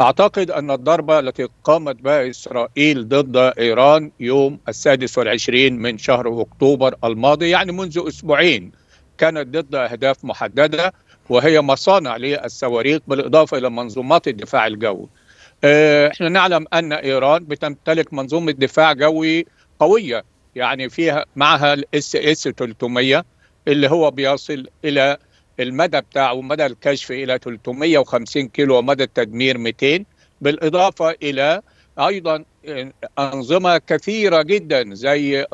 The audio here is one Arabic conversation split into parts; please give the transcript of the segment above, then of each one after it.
أعتقد أن الضربة التي قامت بها إسرائيل ضد إيران يوم السادس والعشرين من شهر أكتوبر الماضي يعني منذ أسبوعين كانت ضد أهداف محددة وهي مصانع للصواريخ بالإضافة إلى منظومات الدفاع الجوي آه، احنا نعلم أن إيران بتمتلك منظومة دفاع جوي قوية يعني فيها معها الاس اس 300 اللي هو بيصل إلى المدى بتاعه مدى الكشف الى 350 كيلو ومدى التدمير 200 بالاضافه الى ايضا انظمه كثيره جدا زي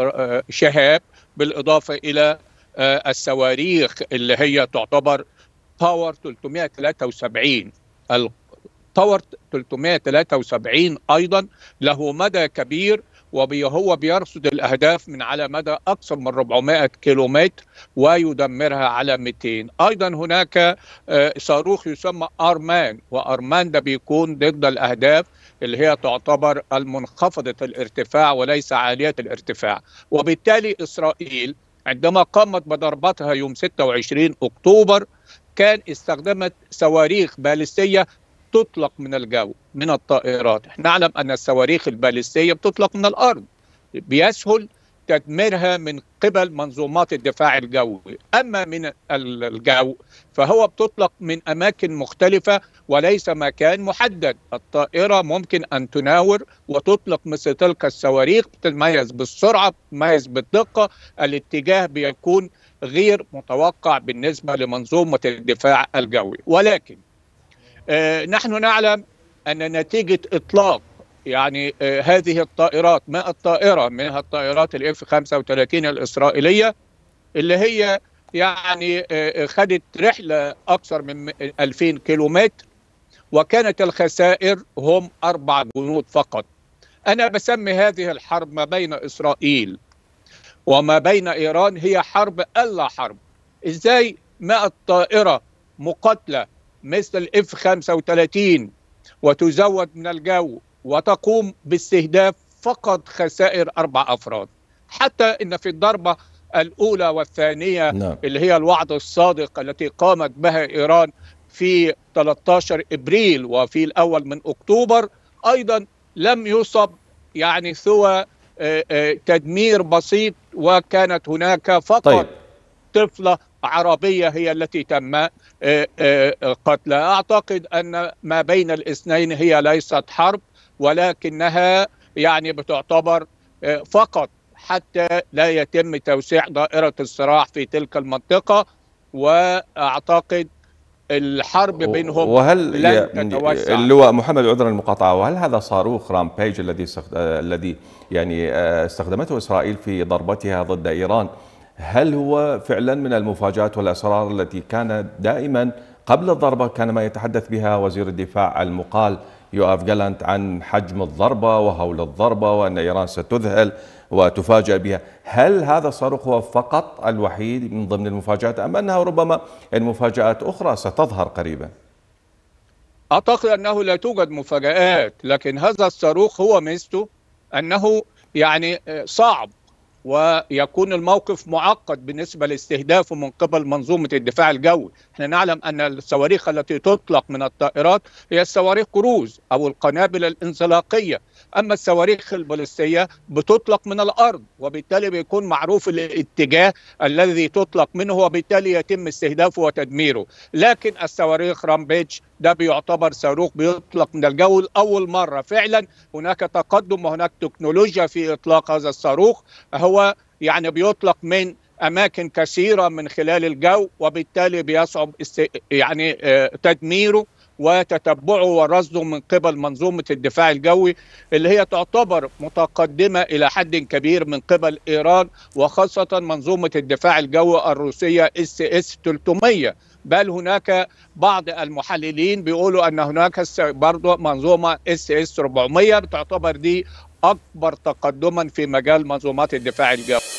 شهاب بالاضافه الى الصواريخ اللي هي تعتبر باور 373 باور 373 ايضا له مدى كبير وهو بيرصد الأهداف من على مدى أكثر من 400 كيلومتر ويدمرها على 200 أيضا هناك آه، صاروخ يسمى أرمان وأرمان ده بيكون ضد الأهداف اللي هي تعتبر المنخفضة الارتفاع وليس عالية الارتفاع وبالتالي إسرائيل عندما قامت بضربتها يوم 26 أكتوبر كان استخدمت صواريخ باليستية تطلق من الجو من الطائرات احنا نعلم أن الصواريخ البالستية بتطلق من الأرض بيسهل تدميرها من قبل منظومات الدفاع الجوي أما من الجو فهو بتطلق من أماكن مختلفة وليس مكان محدد الطائرة ممكن أن تناور وتطلق مثل تلك الصواريخ بتتميز بالسرعة بتتميز بالدقة الاتجاه بيكون غير متوقع بالنسبة لمنظومة الدفاع الجوي ولكن آه، نحن نعلم أن نتيجة إطلاق يعني آه، هذه الطائرات 100 طائرة منها الطائرات الاف 35 الإسرائيلية اللي هي يعني آه، خدت رحلة أكثر من 2000 كيلومتر وكانت الخسائر هم أربع جنود فقط أنا بسمي هذه الحرب ما بين إسرائيل وما بين إيران هي حرب ألا حرب إزاي 100 طائرة مقاتلة مثل اف 35 وتزود من الجو وتقوم باستهداف فقط خسائر اربع افراد حتى ان في الضربه الاولى والثانيه نعم. اللي هي الوعد الصادق التي قامت بها ايران في 13 ابريل وفي الاول من اكتوبر ايضا لم يصب يعني سوى آه، آه، تدمير بسيط وكانت هناك فقط طيب. طفله عربية هي التي تم آه، آه، قتلها أعتقد أن ما بين الاثنين هي ليست حرب ولكنها يعني بتعتبر آه، فقط حتى لا يتم توسيع دائرة الصراع في تلك المنطقة وأعتقد الحرب بينهم وهل لن تتوسع اللواء محمد عذرا المقاطعه وهل هذا صاروخ رامبيج الذي الذي يعني استخدمته اسرائيل في ضربتها ضد ايران هل هو فعلا من المفاجآت والأسرار التي كانت دائما قبل الضربة كان ما يتحدث بها وزير الدفاع المقال يؤاف جالانت عن حجم الضربة وهول الضربة وأن إيران ستذهل وتفاجأ بها هل هذا الصاروخ هو فقط الوحيد من ضمن المفاجآت أم أنها ربما المفاجآت أخرى ستظهر قريبا أعتقد أنه لا توجد مفاجآت لكن هذا الصاروخ هو ميزته أنه يعني صعب ويكون الموقف معقد بالنسبه لاستهدافه من قبل منظومه الدفاع الجوي، احنا نعلم ان الصواريخ التي تطلق من الطائرات هي الصواريخ كروز او القنابل الانزلاقيه، اما الصواريخ البالستيه بتطلق من الارض وبالتالي بيكون معروف الاتجاه الذي تطلق منه وبالتالي يتم استهدافه وتدميره، لكن الصواريخ رامبيتش ده بيعتبر صاروخ بيطلق من الجو لاول مره، فعلا هناك تقدم وهناك تكنولوجيا في اطلاق هذا الصاروخ هو يعني بيطلق من اماكن كثيره من خلال الجو وبالتالي بيصعب يعني آه، تدميره وتتبعه ورصده من قبل منظومه الدفاع الجوي اللي هي تعتبر متقدمه الى حد كبير من قبل ايران وخاصه منظومه الدفاع الجوي الروسيه اس اس 300 بل هناك بعض المحللين بيقولوا ان هناك برضه منظومه اس اس 400 بتعتبر دي اكبر تقدما في مجال منظومات الدفاع الجوي